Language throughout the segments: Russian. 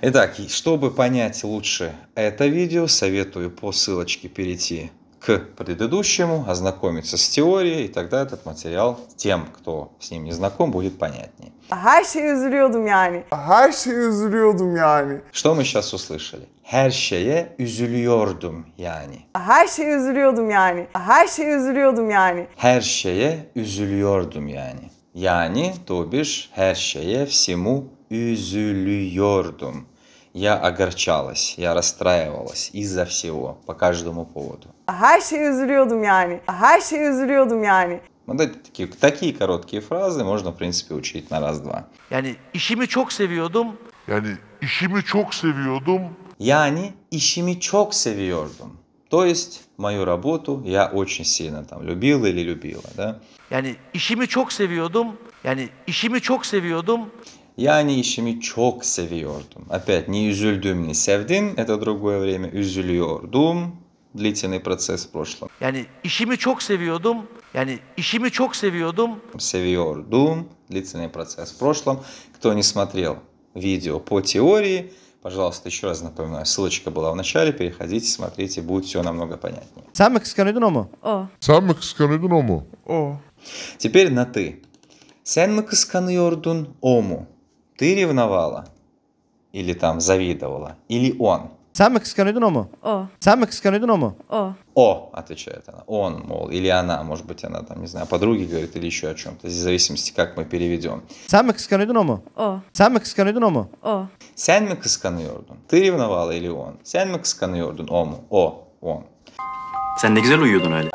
Итак, чтобы понять лучше это видео, советую по ссылочке перейти к предыдущему, ознакомиться с теорией, и тогда этот материал тем, кто с ним не знаком, будет понятнее. Her şey üzülüyordum Her şey üzülüyordum Что мы сейчас услышали? Хершее şeye яни. yani. Her şey üzülüyordum yani. Her Хершее üzülüyordum яни. Яни, то бишь, хершее всему üzülüyordum. Я огорчалась, я расстраивалась из-за всего, по каждому поводу. Her şey üzülüyordum yani. Her şey üzülüyordum yani. Вот эти, такие, такие короткие фразы можно, в принципе, учить на раз-два. Yani işimi çok seviyordum. Yani işimi çok seviyordum. Yani işimi çok seviyordum. То есть мою работу я очень сильно там любил или любила, да? Yani işimi çok seviyordum. Yani işimi çok seviyordum. Yani işimi çok seviyordum. Опять не üzüldüm, не sevdim. Это другое время. Üzülüyordum. Длительный процесс в прошлом. Yani işimi çok seviyordum. Yani işimi çok seviyordum. Seviyordum. Длительный процесс в прошлом. Кто не смотрел видео по теории, Пожалуйста, еще раз напоминаю, ссылочка была в начале, переходите, смотрите, будет все намного понятнее. Самых сканидному. О. Самых сканидному. О. Теперь на ты. Sen mi kıskanıyordun o mu? ты ревновала? Или там завидовала? Или он? Саме скажи О. Саме скажи О. О, отвечает она. Он, мол, или она, может быть, она там, не знаю, подруги говорит или еще о чем-то, в зависимости, как мы переведем. Саме скажи О. Саме скажи О. Сянь сканьордун. Ты ревновала или он? Сянь сканьордун. Ому. О. он. Sen не güzel uyuyordun öyle.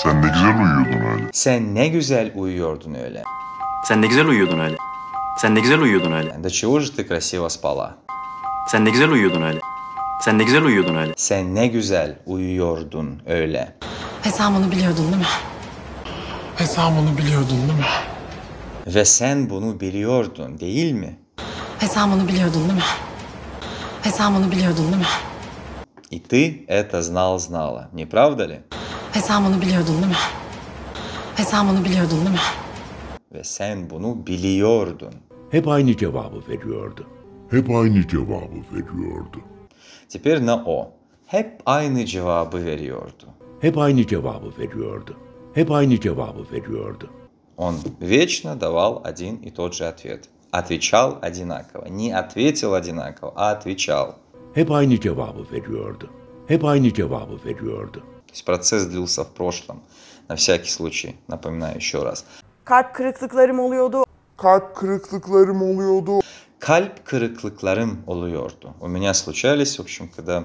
Sen не güzel uyuyordun öyle. Sen не güzel uyuyordun öyle. Sen не güzel uyuyordun öyle. Sen ne güzel uyuyordun öyle. Да чего же ты красиво спала? Sen ne güzel uyuyordun öyle. Sen ne güzel uyuyordun öyle. Sen ne güzel uyuyordun öyle. Ve sen bunu biliyordun değil mi? Ve sen bunu biliyordun değil mi? Ve sen bunu biliyordun değil mi? Ve sen bunu biliyordun değil mi? Ve sen bunu biliyordun değil mi? И ты это знал-знала, не правда ли? Ve sen bunu biliyordun değil mi? Ve sen bunu biliyordun değil mi? Ve sen bunu biliyordun. Hep aynı cevabı veriyordu. Hep aynı cevabı veriyordu. Теперь на О. Hep aynı cevabı veriyordu. Hep aynı cevabı veriyordu. Hep aynı cevabı veriyordu. Он вечно давал один и тот же ответ. Отвечал одинаково. Не ответил одинаково, а отвечал. Hep aynı cevabı veriyordu. Hep aynı cevabı veriyordu. То есть процесс длился в прошлом. На всякий случай, напоминаю еще раз. Kalp kırıklıklarım oluyordu, kalp kırıklıklarım oluyordu. Kalp кырыклыкларым oluyordu. У меня случались, в общем, когда...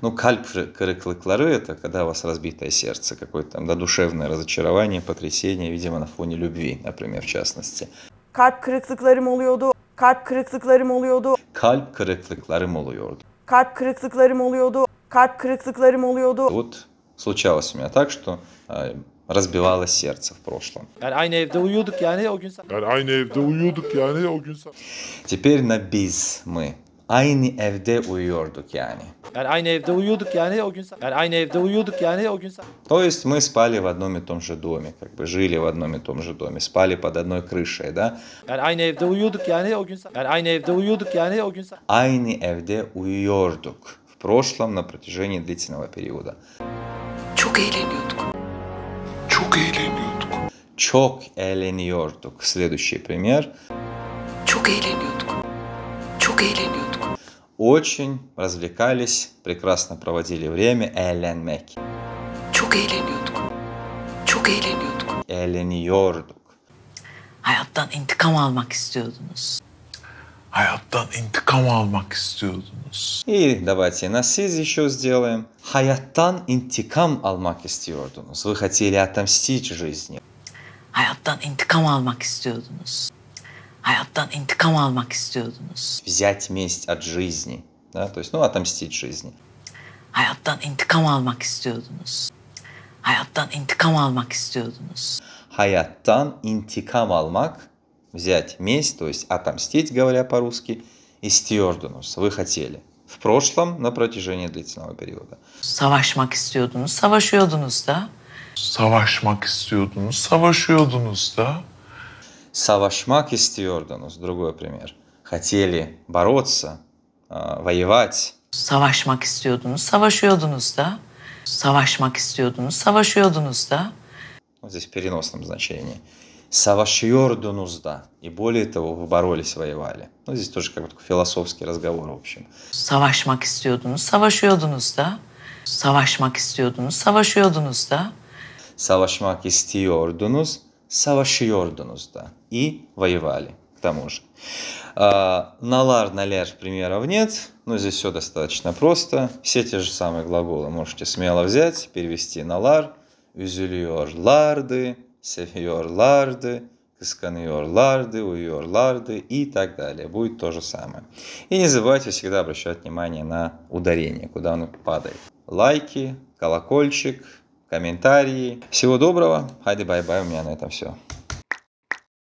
Ну, кальп кырыклыклары – это когда у вас разбитое сердце, какое-то там да, душевное разочарование, потрясение, видимо, на фоне любви, например, в частности. Kalp kırıklıklarım oluyordu. Kalp kırıklıklarım oluyordu. Kalp kırıklıklarım oluyordu. Kalp kırıklıklarım oluyordu. Kalp kırıklıklarım oluyordu. Вот случалось у меня так, что а, разбивало сердце в прошлом. Теперь на биз мы. Aynı evde uyuyorduk yani. Yani aynı evde uyuyorduk yani o gün. Yani aynı evde uyuyorduk yani o gün. То есть мы спали в одном и том же доме, как бы жили в одном и том же доме, спали под одной крышей, да? Yani aynı evde uyuyorduk yani o gün. Yani aynı evde uyuyorduk yani o gün. Aynı evde uyuyorduk. В прошлом на протяжении длительного периода. Çok eğleniyorduk. Çok eğleniyorduk. Çok eğleniyorduk. Следующий пример. Çok eğleniyorduk. Çok eğleniyorduk. Очень развлекались, прекрасно проводили время. Eğlenmek. Çok eğleniyorduk. Çok eğleniyorduk. Eğleniyorduk. Hayattan intikam almak istiyordunuz. Hayattan intikam almak istiyordunuz. И давайте на сиз еще сделаем. Hayattan intikam almak istiyordunuz. Вы хотели отомстить жизни. Hayattan intikam almak istiyordunuz. Hayattan intikam almak istiyordunuz. Взять месть от жизни. Да? То есть, ну, отомстить жизни. Hayattan intikam almak istiyordunuz. Hayattan intikam almak istiyordunuz. Hayattan intikam almak взять месть, то есть отомстить, говоря по-русски, и стиордунус, вы хотели. В прошлом на протяжении длительного периода. Savaşmak istiyordunuz, savaşıyordunuz da. Savaşmak istiyordunuz, savaşıyordunuz da. Savaşmak istiyordunuz, другой пример. Хотели бороться, воевать. Savaşmak istiyordunuz, savaşıyordunuz da. Savaşmak istiyordunuz, savaşıyordunuz da. Вот здесь в переносном значении. Савашьордунузда. И более того, вы боролись, воевали. Ну, здесь тоже как бы такой философский разговор, в общем. Savaşmak istiyordunuz, savaşıyordunuz da. Savaşmak istiyordunuz, savaşıyordunuz da. Savaşmak istiyordunuz, savaşıyordunuz da. И воевали, к тому же. А, налар, наляр примеров нет, но ну, здесь все достаточно просто. Все те же самые глаголы можете смело взять, перевести Налар лар, üzülüyorlardı, seviyorlardı, кысkanıyorlarды, уюерларды и так далее. Будет то же самое. И не забывайте всегда обращать внимание на ударение, куда оно падает. Лайки, колокольчик, комментарии. Всего доброго. Хайди бай-бай, у меня на этом все.